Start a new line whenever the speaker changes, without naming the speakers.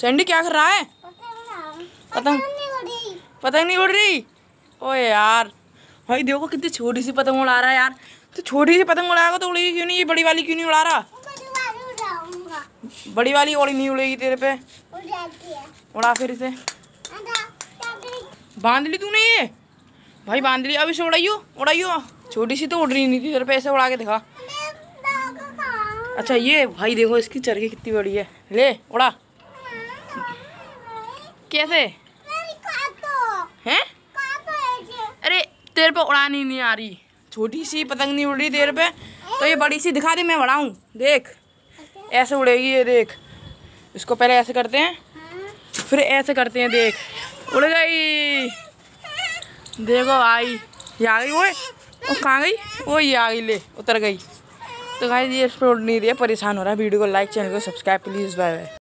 Sandy क्या कर रहा है पतंग पतंग नहीं उड़ रही ओ यार भाई देखो कितनी छोटी सी पतंग उड़ा रहा है यार तो छोटी सी पतंग उड़ाएगा तो उड़ेगी क्यों नहीं ये बड़ी वाली क्यों नहीं उड़ा रहा बड़ी वाली ओड़ी नहीं उड़ेगी तेरे पे उड़ा फिर इसे बांध ली तूने ये भाई बांध ली अब इसे उड़ाइयो उड़ाइयो छोटी सी तो उड़ रही नहीं थी तेरे पे ऐसे उड़ा के दिखा अच्छा ये भाई देखो इसकी चरखी कितनी बड़ी है ले उड़ा कैसे हैं अरे तेरे पे उड़ान ही नहीं आ रही छोटी सी पतंग नहीं उड़ रही तेरे पे तो ये बड़ी सी दिखा दे मैं बढ़ाऊँ देख ऐसे उड़ेगी ये देख इसको पहले ऐसे करते हैं हाँ। फिर ऐसे करते हैं देख उड़ गई देखो आई ये आ गई वो वो कहाँ गई वो ये आ गई ले उतर गई तो कहीं ये उड़ नहीं रही है परेशान हो रहा है वीडियो को लाइक चैनल को सब्सक्राइब प्लीज़ बाय बाय